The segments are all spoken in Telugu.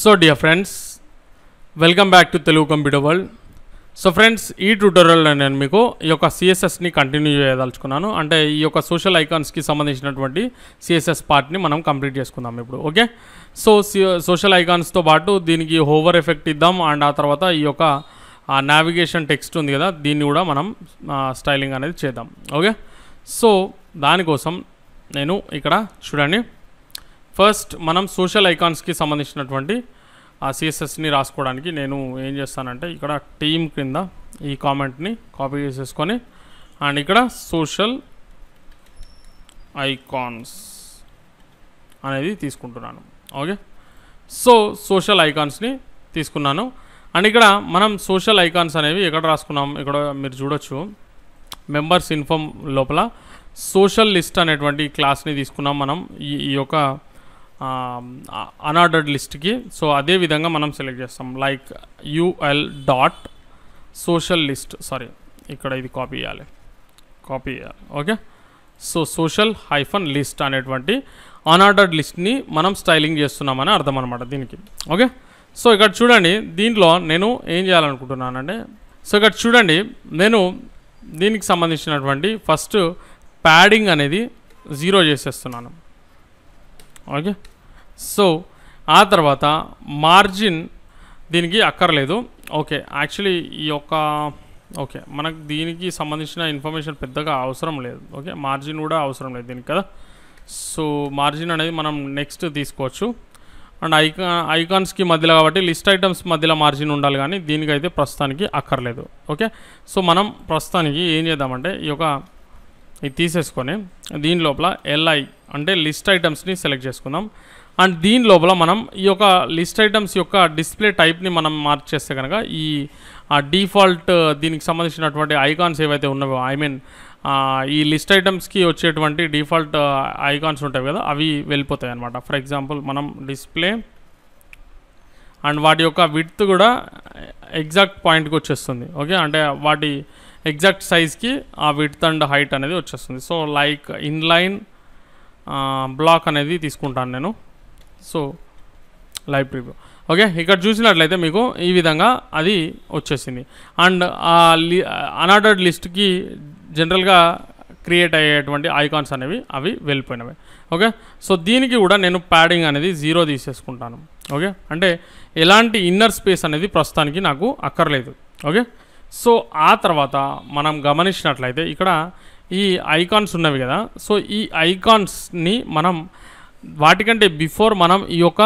so dear friends welcome back to Telugu computer world so friends ఈ ట్యూటోరియల్లో నేను మీకు ఈ యొక్క సిఎస్ఎస్ని కంటిన్యూ చేయదలుచుకున్నాను అంటే ఈ యొక్క సోషల్ ఐకాన్స్కి సంబంధించినటువంటి సిఎస్ఎస్ పార్ట్ని మనం కంప్లీట్ చేసుకుందాం ఇప్పుడు ఓకే సో సోషల్ ఐకాన్స్తో పాటు దీనికి హోవర్ ఎఫెక్ట్ ఇద్దాం అండ్ ఆ తర్వాత ఈ యొక్క నావిగేషన్ టెక్స్ట్ ఉంది కదా దీన్ని కూడా మనం స్టైలింగ్ అనేది చేద్దాం ఓకే సో దానికోసం నేను ఇక్కడ చూడండి ఫస్ట్ మనం సోషల్ ఐకాన్స్కి సంబంధించినటువంటి ఆ సిఎస్ఎస్ని రాసుకోవడానికి నేను ఏం చేస్తానంటే ఇక్కడ టీమ్ కింద ఈ కామెంట్ని కాపీ చేసేసుకొని అండ్ ఇక్కడ సోషల్ ఐకాన్స్ అనేది తీసుకుంటున్నాను ఓకే సో సోషల్ ఐకాన్స్ని తీసుకున్నాను అండ్ ఇక్కడ మనం సోషల్ ఐకాన్స్ అనేవి ఎక్కడ రాసుకున్నాం ఇక్కడ మీరు చూడొచ్చు మెంబర్స్ ఇన్ఫామ్ లోపల సోషల్ లిస్ట్ అనేటువంటి క్లాస్ని తీసుకున్నాం మనం ఈ యొక్క అనార్డర్డ్ లిస్ట్కి సో అదే విధంగా మనం సెలెక్ట్ చేస్తాం like UL dot social list sorry ఇక్కడ ఇది కాపీ చేయాలి కాపీ చేయాలి okay so social hyphen list అనేటువంటి అనార్డర్డ్ లిస్ట్ని మనం స్టైలింగ్ చేస్తున్నామని అర్థం అనమాట దీనికి ఓకే సో ఇక్కడ చూడండి దీంట్లో నేను ఏం చేయాలనుకుంటున్నానండి సో ఇక్కడ చూడండి నేను దీనికి సంబంధించినటువంటి ఫస్ట్ ప్యాడింగ్ అనేది జీరో చేసేస్తున్నాను ఓకే సో ఆ తర్వాత మార్జిన్ దీనికి అక్కర్లేదు ఓకే యాక్చువల్లీ ఈ యొక్క ఓకే మనకు దీనికి సంబంధించిన ఇన్ఫర్మేషన్ పెద్దగా అవసరం లేదు ఓకే మార్జిన్ కూడా అవసరం లేదు దీనికి కదా సో మార్జిన్ అనేది మనం నెక్స్ట్ తీసుకోవచ్చు అండ్ ఐకా ఐకాన్స్కి మధ్యలో కాబట్టి లిస్ట్ ఐటమ్స్ మధ్యలో మార్జిన్ ఉండాలి కానీ దీనికైతే ప్రస్తుతానికి అక్కర్లేదు ఓకే సో మనం ప్రస్తుతానికి ఏం చేద్దామంటే ఈ యొక్క ఇది తీసేసుకొని దీని లోపల ఎల్ఐ అంటే లిస్ట్ ఐటమ్స్ని సెలెక్ట్ చేసుకుందాం అండ్ దీని లోపల మనం ఈ యొక్క లిస్ట్ ఐటమ్స్ యొక్క డిస్ప్లే టైప్ని మనం మార్చేస్తే కనుక ఈ డిఫాల్ట్ దీనికి సంబంధించినటువంటి ఐకాన్స్ ఏవైతే ఉన్నాయో ఐ మీన్ ఈ లిస్ట్ ఐటమ్స్కి వచ్చేటువంటి డిఫాల్ట్ ఐకాన్స్ ఉంటాయి కదా అవి వెళ్ళిపోతాయి అనమాట ఫర్ ఎగ్జాంపుల్ మనం డిస్ప్లే అండ్ వాటి యొక్క విడ్త్ కూడా ఎగ్జాక్ట్ పాయింట్కి వచ్చేస్తుంది ఓకే అంటే వాటి ఎగ్జాక్ట్ సైజ్కి ఆ విడ్త్ అండ్ హైట్ అనేది వచ్చేస్తుంది సో లైక్ ఇన్లైన్ బ్లాక్ అనేది తీసుకుంటాను నేను సో లైవ్ ప్రివ్యూ ఓకే ఇక్కడ చూసినట్లయితే మీకు ఈ విధంగా అది వచ్చేసింది అండ్ ఆ లి అనార్డర్డ్ లిస్ట్కి జనరల్గా క్రియేట్ అయ్యేటువంటి ఐకాన్స్ అనేవి అవి వెళ్ళిపోయినవి ఓకే సో దీనికి కూడా నేను ప్యాడింగ్ అనేది జీరో తీసేసుకుంటాను ఓకే అంటే ఎలాంటి ఇన్నర్ స్పేస్ అనేది ప్రస్తుతానికి నాకు అక్కర్లేదు ఓకే సో ఆ తర్వాత మనం గమనించినట్లయితే ఇక్కడ ఈ ఐకాన్స్ ఉన్నవి కదా సో ఈ ఐకాన్స్ని మనం వాటికంటే బిఫోర్ మనం ఈ యొక్క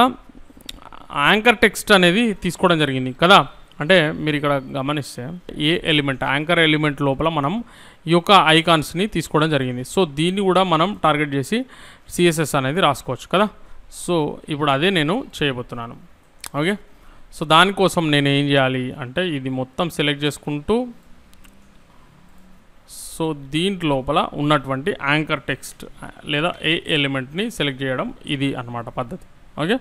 యాంకర్ టెక్స్ట్ అనేది తీసుకోవడం జరిగింది కదా అంటే మీరు ఇక్కడ గమనిస్తే ఏ ఎలిమెంట్ యాంకర్ ఎలిమెంట్ లోపల మనం ఈ యొక్క ఐకాన్స్ని తీసుకోవడం జరిగింది సో దీన్ని కూడా మనం టార్గెట్ చేసి సిఎస్ఎస్ అనేది రాసుకోవచ్చు కదా సో ఇప్పుడు అదే నేను చేయబోతున్నాను ఓకే సో దానికోసం నేను ఏం చేయాలి అంటే ఇది మొత్తం సెలెక్ట్ చేసుకుంటూ సో దీంట్లోపల ఉన్నటువంటి యాంకర్ టెక్స్ట్ లేదా ఏ ఎలిమెంట్ని సెలెక్ట్ చేయడం ఇది అనమాట పద్ధతి ఓకే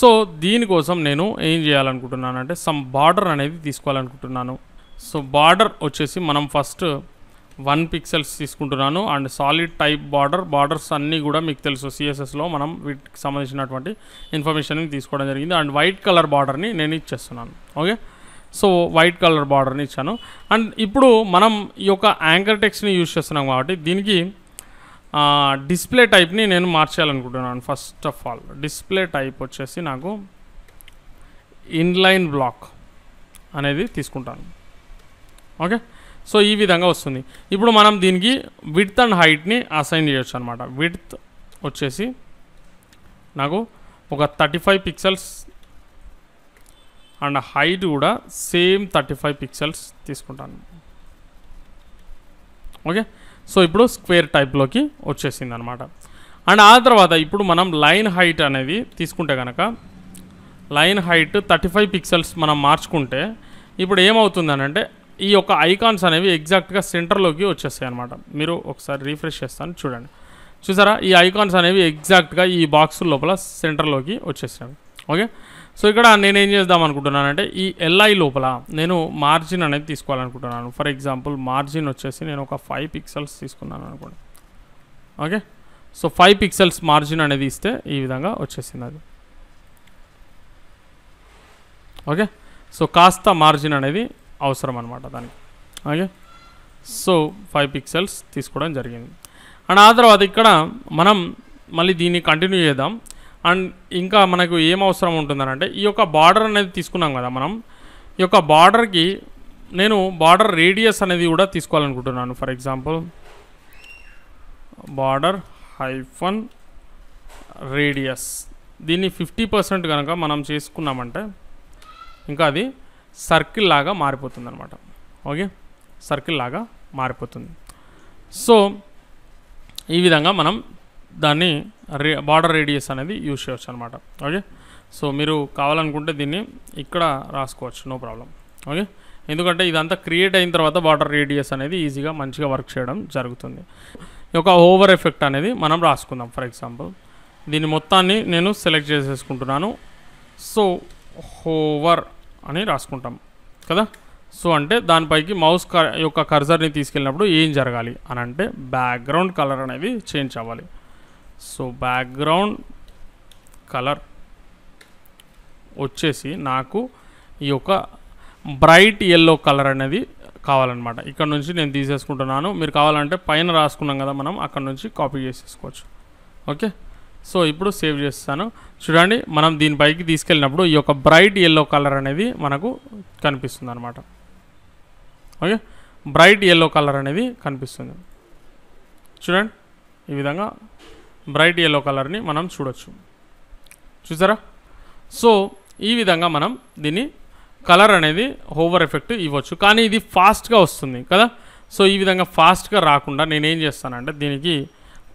సో దీనికోసం నేను ఏం చేయాలనుకుంటున్నాను అంటే సమ్ బార్డర్ అనేది తీసుకోవాలనుకుంటున్నాను సో బార్డర్ వచ్చేసి మనం ఫస్ట్ వన్ పిక్సెల్స్ తీసుకుంటున్నాను and solid type border borders అన్నీ కూడా మీకు తెలుసు సిఎస్ఎస్లో మనం వీటికి సంబంధించినటువంటి ఇన్ఫర్మేషన్ తీసుకోవడం జరిగింది అండ్ వైట్ కలర్ బార్డర్ని నేను ఇచ్చేస్తున్నాను ఓకే సో వైట్ కలర్ బార్డర్ని ఇచ్చాను అండ్ ఇప్పుడు మనం ఈ యొక్క యాంకర్ టెక్స్ట్ని యూజ్ చేస్తున్నాం కాబట్టి దీనికి డిస్ప్లే టైప్ని నేను మార్చేయాలనుకుంటున్నాను first of all display type వచ్చేసి నాకు ఇన్లైన్ బ్లాక్ అనేది తీసుకుంటాను ఓకే సో ఈ విధంగా వస్తుంది ఇప్పుడు మనం దీనికి విడ్త్ అండ్ హైట్ని అసైన్ చేయొచ్చు అనమాట విడ్త్ వచ్చేసి నాకు ఒక thirty five pixels and height కూడా సేమ్ థర్టీ ఫైవ్ పిక్సెల్స్ తీసుకుంటాను ఓకే సో ఇప్పుడు స్క్వేర్ టైప్లోకి వచ్చేసింది అనమాట అండ్ ఆ తర్వాత ఇప్పుడు మనం లైన్ హైట్ అనేది తీసుకుంటే కనుక line height thirty five pixels మనం మార్చుకుంటే ఇప్పుడు ఏమవుతుంది అంటే ఈ యొక్క ఐకాన్స్ అనేవి ఎగ్జాక్ట్గా సెంటర్లోకి వచ్చేస్తాయి అనమాట మీరు ఒకసారి రీఫ్రెష్ చేస్తాను చూడండి చూసారా ఈ ఐకాన్స్ అనేవి ఎగ్జాక్ట్గా ఈ బాక్స్ లోపల సెంటర్లోకి వచ్చేసాయి ఓకే సో ఇక్కడ నేను ఏం చేద్దాం అనుకుంటున్నానంటే ఈ ఎల్ఐ లోపల నేను మార్జిన్ అనేది తీసుకోవాలనుకుంటున్నాను ఫర్ ఎగ్జాంపుల్ మార్జిన్ వచ్చేసి నేను ఒక ఫైవ్ పిక్సెల్స్ తీసుకున్నాను అనుకోండి okay so five pixels margin అనేది ఇస్తే ఈ విధంగా వచ్చేసింది అది ఓకే సో కాస్త మార్జిన్ అనేది అవసరం అనమాట దానికి ఓకే సో ఫైవ్ పిక్సెల్స్ తీసుకోవడం జరిగింది అండ్ ఆ తర్వాత ఇక్కడ మనం మళ్ళీ దీన్ని కంటిన్యూ చేద్దాం అండ్ ఇంకా మనకు ఏం అవసరం ఉంటుంది అంటే ఈ యొక్క బార్డర్ అనేది తీసుకున్నాం కదా మనం ఈ యొక్క బార్డర్కి నేను బార్డర్ రేడియస్ అనేది కూడా తీసుకోవాలనుకుంటున్నాను for example border hyphen radius దీన్ని ఫిఫ్టీ పర్సెంట్ కనుక మనం చేసుకున్నామంటే ఇంకా అది సర్కిల్ లాగా మారిపోతుంది అనమాట ఓకే సర్కిల్ లాగా మారిపోతుంది సో ఈ విధంగా మనం దాన్ని రే బార్డర్ రేడియస్ అనేది యూజ్ చేయవచ్చు అనమాట ఓకే సో మీరు కావాలనుకుంటే దీన్ని ఇక్కడ రాసుకోవచ్చు నో ప్రాబ్లం ఓకే ఎందుకంటే ఇదంతా క్రియేట్ అయిన తర్వాత బార్డర్ రేడియస్ అనేది ఈజీగా మంచిగా వర్క్ చేయడం జరుగుతుంది ఒక ఓవర్ ఎఫెక్ట్ అనేది మనం రాసుకుందాం ఫర్ ఎగ్జాంపుల్ దీని మొత్తాన్ని నేను సెలెక్ట్ చేసేసుకుంటున్నాను సో హోవర్ అని రాసుకుంటాం కదా సో అంటే దానిపైకి మౌస్ క యొక్క కర్జర్ని తీసుకెళ్ళినప్పుడు ఏం జరగాలి అని అంటే బ్యాక్గ్రౌండ్ కలర్ అనేది చేంజ్ అవ్వాలి సో బ్యాక్గ్రౌండ్ కలర్ వచ్చేసి నాకు ఈ యొక్క బ్రైట్ ఎల్లో కలర్ అనేది కావాలన్నమాట ఇక్కడ నుంచి నేను తీసేసుకుంటున్నాను మీరు కావాలంటే పైన రాసుకున్నాం కదా మనం అక్కడ నుంచి కాపీ చేసేసుకోవచ్చు ఓకే సో ఇప్పుడు సేవ్ చేస్తాను చూడండి మనం దీనిపైకి తీసుకెళ్ళినప్పుడు ఈ యొక్క బ్రైట్ ఎల్లో కలర్ అనేది మనకు కనిపిస్తుంది అనమాట ఓకే బ్రైట్ ఎల్లో కలర్ అనేది కనిపిస్తుంది చూడండి ఈ విధంగా బ్రైట్ ఎల్లో కలర్ని మనం చూడొచ్చు చూసారా సో ఈ విధంగా మనం దీన్ని కలర్ అనేది ఓవర్ ఎఫెక్ట్ ఇవ్వచ్చు కానీ ఇది ఫాస్ట్గా వస్తుంది కదా సో ఈ విధంగా ఫాస్ట్గా రాకుండా నేనేం చేస్తానంటే దీనికి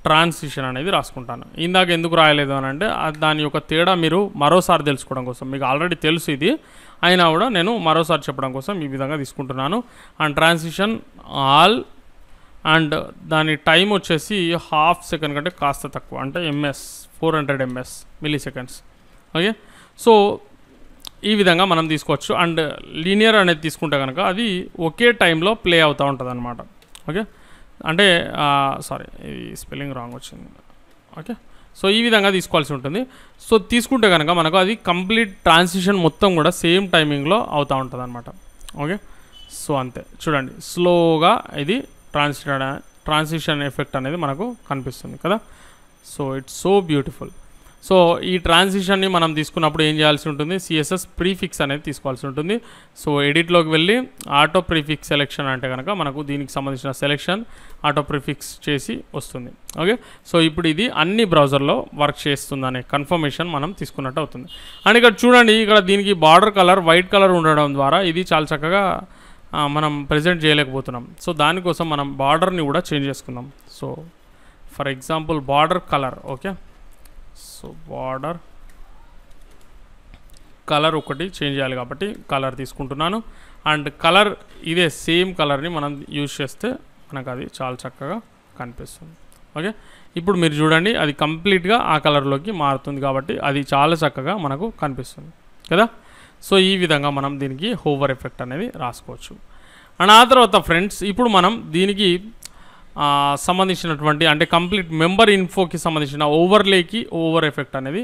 ట్రాన్సిషన్ అనేది రాసుకుంటాను ఇందాక ఎందుకు రాయలేదు అని అంటే దాని యొక్క తేడా మీరు మరోసారి తెలుసుకోవడం కోసం మీకు ఆల్రెడీ తెలుసు ఇది అయినా కూడా నేను మరోసారి చెప్పడం కోసం ఈ విధంగా తీసుకుంటున్నాను అండ్ ట్రాన్సిషన్ ఆల్ అండ్ దాని టైం వచ్చేసి హాఫ్ సెకండ్ కంటే కాస్త తక్కువ అంటే MS four hundred MS milliseconds okay so ఈ విధంగా మనం తీసుకోవచ్చు అండ్ లీనియర్ అనేది తీసుకుంటే కనుక అది ఒకే టైంలో ప్లే అవుతూ ఉంటుంది అనమాట ఓకే అంటే సారీ ఇది స్పెల్లింగ్ రాంగ్ వచ్చింది ఓకే సో ఈ విధంగా తీసుకోవాల్సి ఉంటుంది సో తీసుకుంటే కనుక మనకు అది కంప్లీట్ ట్రాన్సిషన్ మొత్తం కూడా సేమ్ టైమింగ్లో అవుతూ ఉంటుంది అనమాట ఓకే సో అంతే చూడండి స్లోగా ఇది ట్రాన్సిషన్ ట్రాన్సిషన్ ఎఫెక్ట్ అనేది మనకు కనిపిస్తుంది కదా so it's so beautiful so ఈ ట్రాన్సిషన్ని మనం తీసుకున్నప్పుడు ఏం చేయాల్సి ఉంటుంది సిఎస్ఎస్ ప్రీఫిక్స్ అనేది తీసుకోవాల్సి ఉంటుంది సో ఎడిట్లోకి వెళ్ళి ఆటో ప్రీఫిక్స్ సెలెక్షన్ అంటే కనుక మనకు దీనికి సంబంధించిన సెలెక్షన్ ఆటో ప్రీఫిక్స్ చేసి వస్తుంది ఓకే సో ఇప్పుడు ఇది అన్ని బ్రౌజర్లో వర్క్ చేస్తుందనే కన్ఫర్మేషన్ మనం తీసుకున్నట్టు అవుతుంది అండ్ ఇక్కడ చూడండి ఇక్కడ దీనికి బార్డర్ కలర్ వైట్ కలర్ ఉండడం ద్వారా ఇది చాలా చక్కగా మనం ప్రజెంట్ చేయలేకపోతున్నాం సో దానికోసం మనం బార్డర్ని కూడా చేంజ్ చేసుకుందాం so for example border colour okay so border colour ఒకటి చేంజ్ చేయాలి కాబట్టి కలర్ తీసుకుంటున్నాను అండ్ కలర్ ఇదే సేమ్ కలర్ని మనం యూజ్ చేస్తే మనకు అది చాలా చక్కగా కనిపిస్తుంది ఓకే ఇప్పుడు మీరు చూడండి అది కంప్లీట్గా ఆ కలర్లోకి మారుతుంది కాబట్టి అది చాలా చక్కగా మనకు కనిపిస్తుంది కదా సో ఈ విధంగా మనం దీనికి హోవర్ ఎఫెక్ట్ అనేది రాసుకోవచ్చు అండ్ ఆ తర్వాత ఫ్రెండ్స్ ఇప్పుడు మనం దీనికి సంబంధించినటువంటి అంటే కంప్లీట్ మెంబర్ ఇన్ఫోకి సంబంధించిన ఓవర్లేకి ఓవర్ ఎఫెక్ట్ అనేది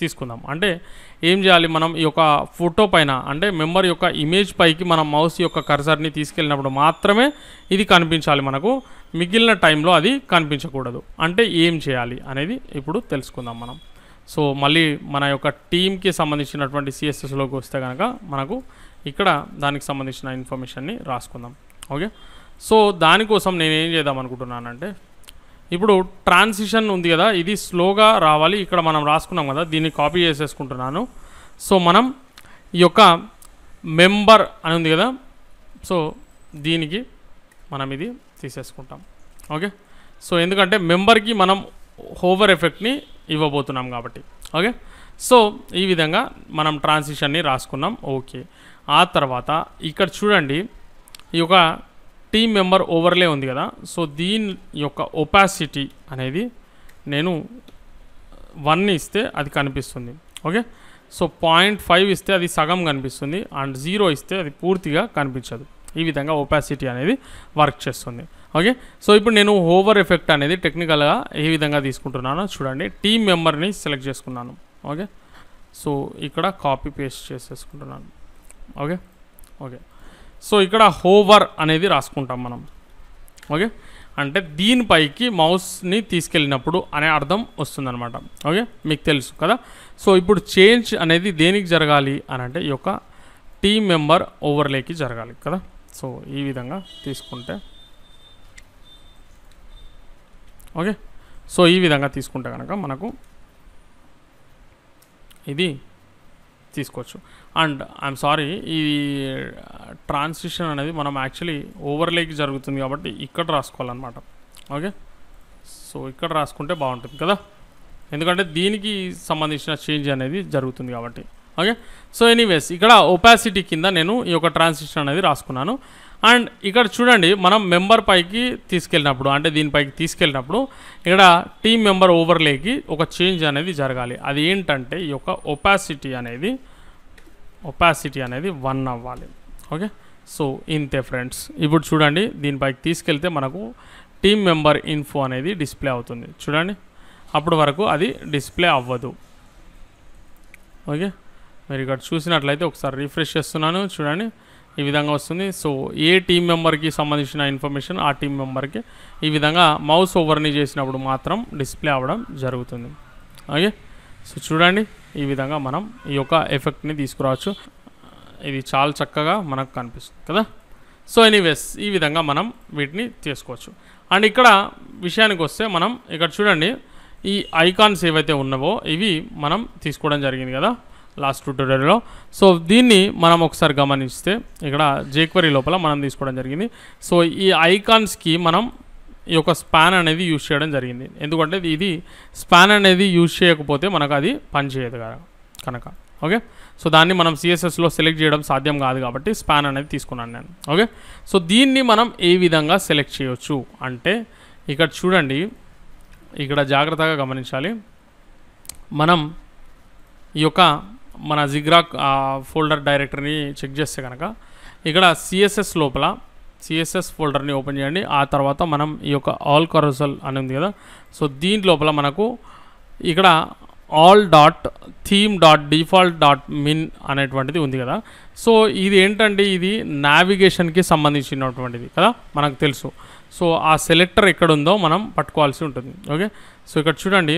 తీసుకుందాం అంటే ఏం చేయాలి మనం ఈ యొక్క ఫోటో పైన అంటే మెంబర్ యొక్క ఇమేజ్ పైకి మనం మౌస్ యొక్క కర్సర్ని తీసుకెళ్ళినప్పుడు మాత్రమే ఇది కనిపించాలి మనకు మిగిలిన టైంలో అది కనిపించకూడదు అంటే ఏం చేయాలి అనేది ఇప్పుడు తెలుసుకుందాం మనం సో మళ్ళీ మన యొక్క టీమ్కి సంబంధించినటువంటి సిఎస్ఎస్లోకి వస్తే కనుక మనకు ఇక్కడ దానికి సంబంధించిన ఇన్ఫర్మేషన్ని రాసుకుందాం ఓకే సో దానికోసం నేను ఏం చేద్దాం అనుకుంటున్నానంటే ఇప్పుడు ట్రాన్సిషన్ ఉంది కదా ఇది స్లోగా రావాలి ఇక్కడ మనం రాసుకున్నాం కదా దీన్ని కాపీ చేసేసుకుంటున్నాను సో మనం ఈ యొక్క మెంబర్ అని ఉంది కదా సో దీనికి మనం ఇది తీసేసుకుంటాం ఓకే సో ఎందుకంటే మెంబర్కి మనం హోవర్ ఎఫెక్ట్ని ఇవ్వబోతున్నాం కాబట్టి ఓకే సో ఈ విధంగా మనం ట్రాన్సిషన్ని రాసుకున్నాం ఓకే ఆ తర్వాత ఇక్కడ చూడండి ఈ యొక్క టీమ్ మెంబర్ ఓవర్లే ఉంది కదా సో దీని యొక్క ఒపాసిటీ అనేది నేను వన్ ఇస్తే అది కనిపిస్తుంది ఓకే సో పాయింట్ ఫైవ్ ఇస్తే అది సగం కనిపిస్తుంది అండ్ జీరో ఇస్తే అది పూర్తిగా కనిపించదు ఈ విధంగా ఒపాసిటీ అనేది వర్క్ చేస్తుంది ఓకే సో ఇప్పుడు నేను ఓవర్ ఎఫెక్ట్ అనేది టెక్నికల్గా ఏ విధంగా తీసుకుంటున్నాను చూడండి టీమ్ మెంబర్ని సెలెక్ట్ చేసుకున్నాను ఓకే సో ఇక్కడ కాపీ పేస్ట్ చేసేసుకుంటున్నాను ఓకే ఓకే సో ఇక్కడ హోవర్ అనేది రాసుకుంటాం మనం ఓకే అంటే దీనిపైకి మౌస్ని తీసుకెళ్ళినప్పుడు అనే అర్థం వస్తుందనమాట ఓకే మీకు తెలుసు కదా సో ఇప్పుడు చేంజ్ అనేది దేనికి జరగాలి అని అంటే ఈ యొక్క టీమ్ మెంబర్ ఓవర్లేకి జరగాలి కదా సో ఈ విధంగా తీసుకుంటే ఓకే సో ఈ విధంగా తీసుకుంటే కనుక మనకు ఇది తీసుకోవచ్చు అండ్ ఐఎమ్ సారీ ఈ ట్రాన్సిషన్ అనేది మనం యాక్చువల్లీ ఓవర్లేకి జరుగుతుంది కాబట్టి ఇక్కడ రాసుకోవాలన్నమాట ఓకే సో ఇక్కడ రాసుకుంటే బాగుంటుంది కదా ఎందుకంటే దీనికి సంబంధించిన చేంజ్ అనేది జరుగుతుంది కాబట్టి ఓకే సో ఎనీవేస్ ఇక్కడ ఒపాసిటీ కింద నేను ఈ యొక్క ట్రాన్సిషన్ అనేది రాసుకున్నాను అండ్ ఇక్కడ చూడండి మనం మెంబర్ పైకి తీసుకెళ్ళినప్పుడు అంటే దీనిపైకి తీసుకెళ్ళినప్పుడు ఇక్కడ టీమ్ మెంబర్ ఓవర్లేకి ఒక చేంజ్ అనేది జరగాలి అది ఏంటంటే ఈ యొక్క ఒపాసిటీ అనేది ఒపాసిటీ అనేది వన్ అవ్వాలి ఓకే సో ఇంతే ఫ్రెండ్స్ ఇప్పుడు చూడండి దీనిపైకి తీసుకెళ్తే మనకు టీమ్ మెంబర్ ఇన్ఫో అనేది డిస్ప్లే అవుతుంది చూడండి అప్పటి వరకు అది డిస్ప్లే అవ్వదు ఓకే మీరు ఇక్కడ చూసినట్లయితే ఒకసారి రిఫ్రెష్ చేస్తున్నాను చూడండి ఈ విధంగా వస్తుంది సో ఏ టీం మెంబర్కి సంబంధించిన ఇన్ఫర్మేషన్ ఆ టీం మెంబర్కి ఈ విధంగా మౌస్ ఓవర్ని చేసినప్పుడు మాత్రం డిస్ప్లే అవ్వడం జరుగుతుంది ఓకే సో చూడండి ఈ విధంగా మనం ఈ యొక్క ఎఫెక్ట్ని తీసుకురావచ్చు ఇది చాలా చక్కగా మనకు కనిపిస్తుంది కదా సో ఎనీవేస్ ఈ విధంగా మనం వీటిని చేసుకోవచ్చు అండ్ ఇక్కడ విషయానికి వస్తే మనం ఇక్కడ చూడండి ఈ ఐకాన్స్ ఏవైతే ఉన్నావో ఇవి మనం తీసుకోవడం జరిగింది కదా లాస్ట్ ట్యూటోరియల్లో సో దీన్ని మనం ఒకసారి గమనిస్తే ఇక్కడ జేక్వరీ లోపల మనం తీసుకోవడం జరిగింది సో ఈ ఐకాన్స్కి మనం ఈ యొక్క స్పాన్ అనేది యూజ్ చేయడం జరిగింది ఎందుకంటే ఇది స్పాన్ అనేది యూజ్ చేయకపోతే మనకు అది పనిచేయదు కదా కనుక ఓకే సో దాన్ని మనం సిఎస్ఎస్లో సెలెక్ట్ చేయడం సాధ్యం కాదు కాబట్టి స్పాన్ అనేది తీసుకున్నాను నేను ఓకే సో దీన్ని మనం ఏ విధంగా సెలెక్ట్ చేయవచ్చు అంటే ఇక్కడ చూడండి ఇక్కడ జాగ్రత్తగా గమనించాలి మనం ఈ యొక్క మన జిగ్రాక్ ఫోల్డర్ డైరెక్టరీని చెక్ చేస్తే కనుక ఇక్కడ సిఎస్ఎస్ లోపల సిఎస్ఎస్ ఫోల్డర్ని ఓపెన్ చేయండి ఆ తర్వాత మనం ఈ యొక్క ఆల్ కరోసల్ అని ఉంది కదా సో దీని లోపల మనకు ఇక్కడ all dot theme dot default dot min అనేటువంటిది ఉంది కదా సో ఇది ఏంటంటే ఇది నావిగేషన్కి సంబంధించినటువంటిది కదా మనకు తెలుసు సో ఆ సెలెక్టర్ ఎక్కడుందో మనం పట్టుకోవాల్సి ఉంటుంది ఓకే సో ఇక్కడ చూడండి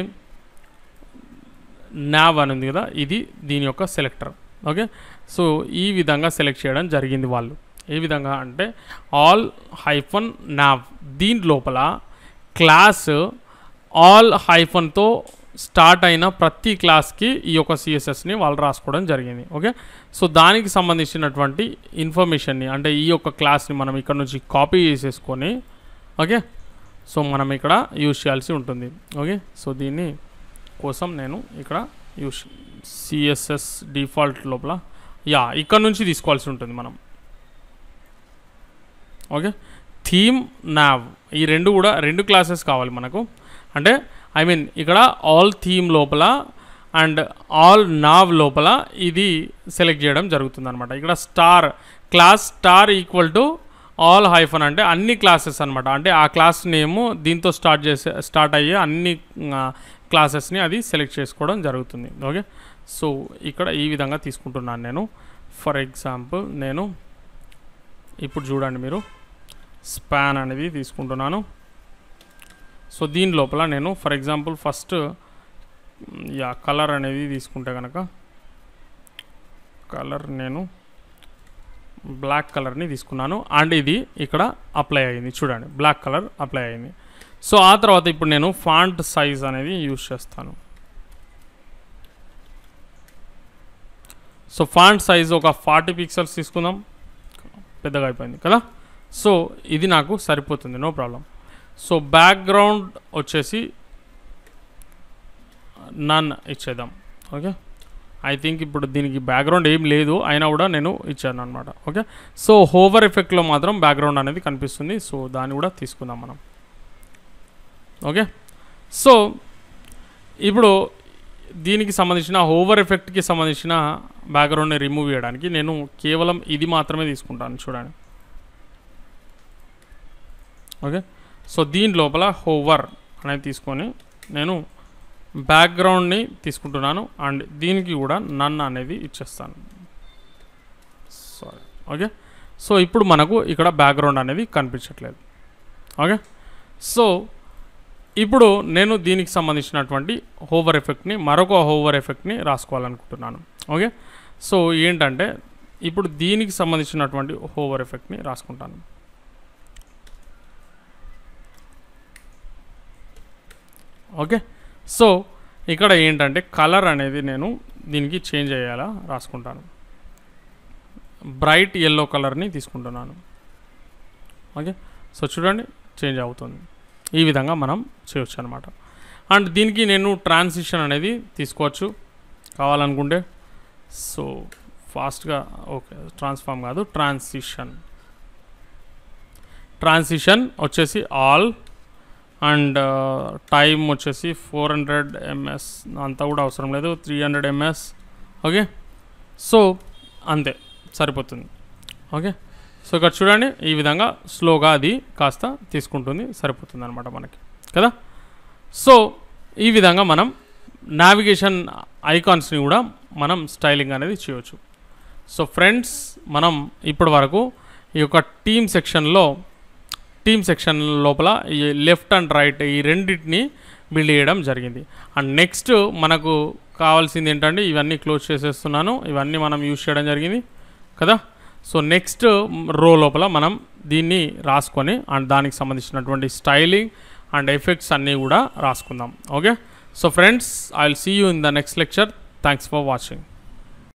నావ్ అని ఉంది కదా ఇది దీని యొక్క సెలెక్టర్ ఓకే సో ఈ విధంగా సెలెక్ట్ చేయడం జరిగింది వాళ్ళు ఏ విధంగా అంటే ఆల్ హైఫన్ నావ్ దీని లోపల క్లాస్ ఆల్ హైఫన్తో స్టార్ట్ అయిన ప్రతి క్లాస్కి ఈ యొక్క సిఎస్ఎస్ని వాళ్ళు రాసుకోవడం జరిగింది ఓకే సో దానికి సంబంధించినటువంటి ఇన్ఫర్మేషన్ని అంటే ఈ యొక్క క్లాస్ని మనం ఇక్కడ నుంచి కాపీ చేసేసుకొని ఓకే సో మనం ఇక్కడ యూజ్ చేయాల్సి ఉంటుంది ఓకే సో దీన్ని కోసం నేను ఇక్కడ యూస్ సిఎస్ఎస్ డిఫాల్ట్ లోపల యా ఇక్కడ నుంచి తీసుకోవాల్సి ఉంటుంది మనం ఓకే థీమ్ నావ్ ఈ రెండు కూడా రెండు క్లాసెస్ కావాలి మనకు అంటే ఐ మీన్ ఇక్కడ ఆల్ థీమ్ లోపల అండ్ ఆల్ నావ్ లోపల ఇది సెలెక్ట్ చేయడం జరుగుతుంది అనమాట ఇక్కడ star class star equal to all hyphen అంటే అన్ని క్లాసెస్ అనమాట అంటే ఆ క్లాస్ నేము దీంతో స్టార్ట్ చేసే స్టార్ట్ అయ్యే అన్ని క్లాసెస్ని అది సెలెక్ట్ చేసుకోవడం జరుగుతుంది ఓకే సో ఇక్కడ ఈ విధంగా తీసుకుంటున్నాను నేను ఫర్ ఎగ్జాంపుల్ నేను ఇప్పుడు చూడండి మీరు స్పాన్ అనేది తీసుకుంటున్నాను సో దీని లోపల నేను for example first yeah colour అనేది తీసుకుంటే కనుక కలర్ నేను బ్లాక్ కలర్ని తీసుకున్నాను అండ్ ఇది ఇక్కడ అప్లై అయింది చూడండి బ్లాక్ కలర్ అప్లై అయింది సో ఆ తర్వాత ఇప్పుడు నేను ఫాంట్ సైజ్ అనేది యూజ్ చేస్తాను సో ఫాంట్ సైజ్ ఒక ఫార్టీ పిక్సెల్స్ తీసుకుందాం పెద్దగా అయిపోయింది కదా సో ఇది నాకు సరిపోతుంది నో ప్రాబ్లం సో బ్యాక్గ్రౌండ్ వచ్చేసి నన్ ఇచ్చేద్దాం ఓకే ఐ థింక్ ఇప్పుడు దీనికి బ్యాక్గ్రౌండ్ ఏం లేదు అయినా కూడా నేను ఇచ్చాను అనమాట ఓకే సో హోవర్ ఎఫెక్ట్లో మాత్రం బ్యాక్గ్రౌండ్ అనేది కనిపిస్తుంది సో దాన్ని కూడా తీసుకుందాం మనం ఓకే సో ఇప్పుడు దీనికి సంబంధించిన ఓవర్ ఎఫెక్ట్కి సంబంధించిన బ్యాక్గ్రౌండ్ని రిమూవ్ చేయడానికి నేను కేవలం ఇది మాత్రమే తీసుకుంటాను చూడండి ఓకే సో దీని లోపల హోవర్ అనేది తీసుకొని నేను బ్యాక్గ్రౌండ్ని తీసుకుంటున్నాను అండ్ దీనికి కూడా నన్ను అనేది ఇచ్చేస్తాను సారీ ఓకే సో ఇప్పుడు మనకు ఇక్కడ బ్యాక్గ్రౌండ్ అనేది కనిపించట్లేదు ఓకే సో ఇప్పుడు నేను దీనికి సంబంధించినటువంటి హోవర్ ఎఫెక్ట్ని మరొక హోవర్ ఎఫెక్ట్ని రాసుకోవాలనుకుంటున్నాను ఓకే సో ఏంటంటే ఇప్పుడు దీనికి సంబంధించినటువంటి హోవర్ ఎఫెక్ట్ని రాసుకుంటాను ఓకే సో ఇక్కడ ఏంటంటే కలర్ అనేది నేను దీనికి చేంజ్ అయ్యేలా రాసుకుంటాను బ్రైట్ ఎల్లో కలర్ని తీసుకుంటున్నాను ఓకే సో చూడండి చేంజ్ అవుతుంది ఈ విధంగా మనం చేయొచ్చు అనమాట అండ్ దీనికి నేను ట్రాన్సిషన్ అనేది తీసుకోవచ్చు కావాలనుకుంటే సో ఫాస్ట్గా ఓకే ట్రాన్స్ఫామ్ కాదు ట్రాన్సిషన్ ట్రాన్సిషన్ వచ్చేసి ఆల్ అండ్ టైమ్ వచ్చేసి ఫోర్ హండ్రెడ్ ఎంఎస్ అంతా కూడా అవసరం లేదు three hundred MS okay so అంతే సరిపోతుంది ఓకే సో ఇక్కడ చూడండి ఈ విధంగా స్లోగా అది కాస్త తీసుకుంటుంది సరిపోతుంది అనమాట మనకి కదా సో ఈ విధంగా మనం నావిగేషన్ ఐకాన్స్ని కూడా మనం స్టైలింగ్ అనేది చేయవచ్చు సో ఫ్రెండ్స్ మనం ఇప్పటి వరకు ఈ యొక్క టీమ్ సెక్షన్లో టీమ్ సెక్షన్ లోపల ఈ లెఫ్ట్ అండ్ రైట్ ఈ రెండింటిని బిల్డ్ చేయడం జరిగింది అండ్ నెక్స్ట్ మనకు కావాల్సింది ఏంటంటే ఇవన్నీ క్లోజ్ చేసేస్తున్నాను ఇవన్నీ మనం యూజ్ చేయడం జరిగింది కదా సో నెక్స్ట్ రో లోపల మనం దీన్ని రాసుకొని అండ్ దానికి సంబంధించినటువంటి స్టైలింగ్ అండ్ ఎఫెక్ట్స్ అన్నీ కూడా రాసుకుందాం okay so friends I will see you in the next lecture thanks for watching